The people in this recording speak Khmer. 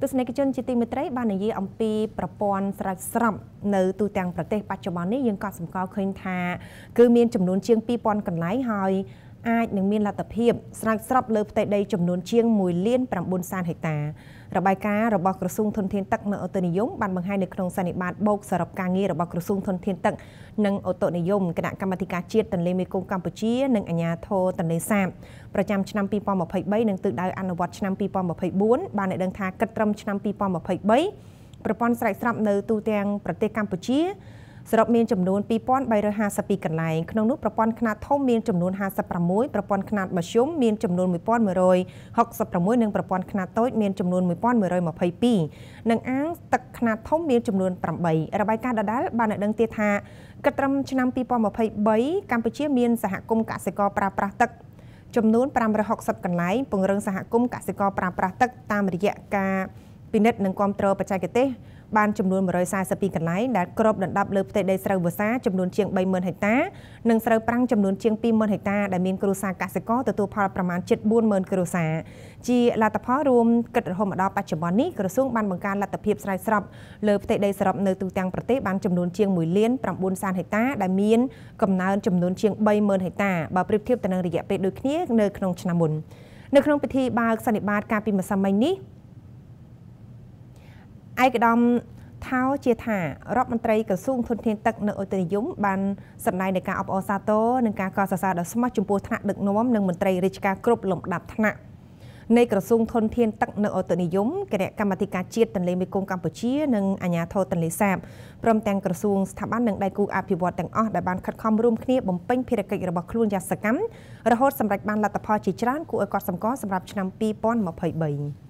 ទស្សនិកជនជាទីមេត្រីបាននិយាយអំពីប្រព័ន្ធស្រោចស្រពនៅទូទាំងប្រទេសបច្ចុប្បន្ននេះយើងក៏សម្គាល់ឃើញថាគឺមានចំនួនជាង2000កន្លែងហើយអាចនឹងមានលទ្ធភាពស្រោចស្រពលើផ្ទៃដីចំនួនជាង1លាន9សែនហិកតារបាយការណ៍របស់ក្រសួងធនធានទឹកនិងអូតូនិយមបានបង្ហាញនៅក្នុងសន្និបាតបូកសរុបការងាររបស់ក្រសួងធនធានទឹកនិងអូតូនិយមគណៈកម្មាធិការជាតិទន្លេមេគង្គកម្ពុជានិងអាជ្ញាធរទន្លេសាបប្រចាំឆ្នាំ2023និងទិសដៅអនុវត្តឆ្នាំ2024បានឲ្យដឹងថាគិតត្រឹមឆ្នាំ2023ប្រព័ន្ធស្រោចស្រពនៅទូទាំងប្រទេសកម្ពុជាសរុបមានចំនួន2352កន្លែងក្នុងនោះប្រព័ន្ធខ្នាតធំមានចំនួន56ប្រព័ន្ធខ្នាតមធ្យមមានចំនួន1166និងប្រព័ន្ធខ្នាតតូចមានចំនួន1122និងអាងទឹកខ្នាតធំមានចំនួន8របាយការណ៍ដដែលបានឲ្យដឹងទៀតថាគិតត្រឹមឆ្នាំ2023កម្ពុជាមាន សហគមន៍កសិករប្រើប្រាស់ទឹកចំនួន560កន្លែងពង្រឹងសហគមន៍កសិករប្រើប្រាស់ទឹកតាមរយៈការពិនិត្យនិងគ្រប់គ្រងបច្ចេកទេសបានចំនួន142កន្លែងដែលគ្របដណ្ដប់លើផ្ទៃដីស្រូវវស្សាចំនួនជាង30000ហិកតានិងស្រូវប្រាំងចំនួនជាង20000ហិកតាដែលមានគ្រួសារកសិករទទួលផលប្រមាណជិត40000គ្រួសារជាលទ្ធផលរួមគិតរហូតមកដល់បច្ចុប្បន្ននេះក្រសួងបានបង្កើនលទ្ធភាពស្រោចស្រពលើផ្ទៃដីសរុបនៅទូទាំងប្រទេសបានចំនួនជាង1លាន9សែនហិកតាដែលមានកំណើនចំនួនជាង30000ហិកតាបើប្រៀបធៀបទៅនឹងរយៈពេលដូចគ្នានៅក្នុងឆ្នាំមុននៅក្នុងពិធីបើកសន្និបាតកាលពីម្សិលមិញនេះឯកឧត្តមថោជាថារដ្ឋមន្ត្រីក្រសួងធនធានទឹកនៅអូទ្រីយមបានសម្ដែងនៃការអបអរសាទរនិងការកោតសរសើរដល់ស្មោះចំពោះថ្នាក់ដឹកនាំនិងមន្ត្រីរាជការគ្រប់លំដាប់ថ្នាក់នៃក្រសួងធនធានទឹកនៅអូតូនីយមគណៈកម្មាធិការជាតិទន្លេមេគង្គកម្ពុជានិងអាជ្ញាធរទន្លេសាបព្រមទាំងក្រសួងស្ថាប័ននិងដៃគូអភិវឌ្ឍន៍ទាំងអស់ដែលបានខិតខំរួមគ្នាបំពេញភារកិច្ចរបស់ខ្លួនយ៉ាងសកម្មរហូតសម្រេចបានលទ្ធផលជាច្រើនគួរឲ្យកត់សម្គាល់សម្រាប់ឆ្នាំ2023